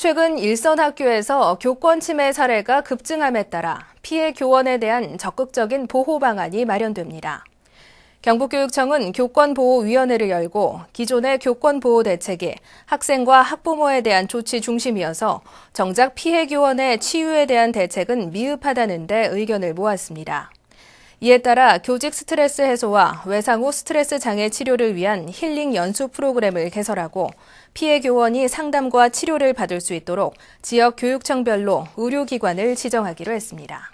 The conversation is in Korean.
최근 일선 학교에서 교권 침해 사례가 급증함에 따라 피해 교원에 대한 적극적인 보호 방안이 마련됩니다. 경북교육청은 교권보호위원회를 열고 기존의 교권보호 대책이 학생과 학부모에 대한 조치 중심이어서 정작 피해 교원의 치유에 대한 대책은 미흡하다는 데 의견을 모았습니다. 이에 따라 교직 스트레스 해소와 외상 후 스트레스 장애 치료를 위한 힐링 연수 프로그램을 개설하고 피해 교원이 상담과 치료를 받을 수 있도록 지역 교육청별로 의료기관을 지정하기로 했습니다.